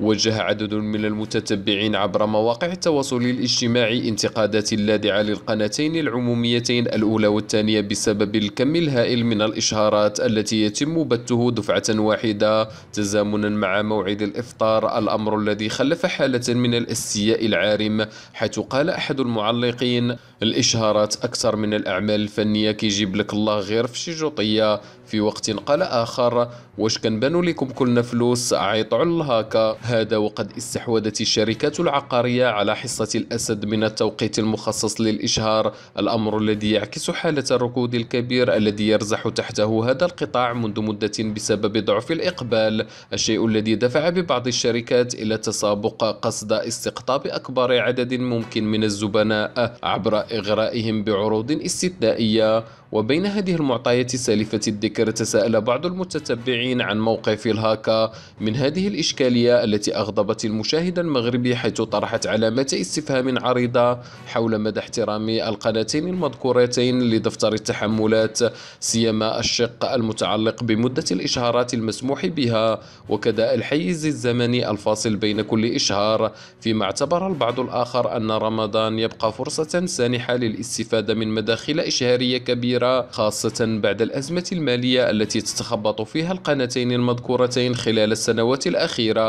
وجه عدد من المتتبعين عبر مواقع التواصل الاجتماعي انتقادات لاذعة للقناتين العموميتين الأولى والثانية بسبب الكم الهائل من الإشهارات التي يتم بثه دفعة واحدة تزامنا مع موعد الإفطار الأمر الذي خلف حالة من الاستياء العارم حيث قال أحد المعلقين الإشهارات أكثر من الأعمال الفنية كيجيب لك الله غير في شي جوطية في وقت قال آخر واش كنبانو لكم كلنا فلوس عيطوا على الهاكا هذا وقد استحوذت الشركات العقارية على حصة الأسد من التوقيت المخصص للإشهار الأمر الذي يعكس حالة الركود الكبير الذي يرزح تحته هذا القطاع منذ مدة بسبب ضعف الإقبال الشيء الذي دفع ببعض الشركات إلى التسابق قصد استقطاب أكبر عدد ممكن من الزبناء عبر إغرائهم بعروض استثنائية وبين هذه المعطيات سالفة الذكر تساءل بعض المتتبعين عن موقف الهاكا من هذه الإشكالية التي التي أغضبت المشاهد المغربي حيث طرحت علامات استفهام عريضة حول مدى احترام القناتين المذكورتين لدفتر التحملات سيما الشق المتعلق بمدة الإشهارات المسموح بها وكذا الحيز الزمني الفاصل بين كل إشهار فيما اعتبر البعض الآخر أن رمضان يبقى فرصة سانحة للاستفادة من مداخل إشهارية كبيرة خاصة بعد الأزمة المالية التي تتخبط فيها القناتين المذكورتين خلال السنوات الأخيرة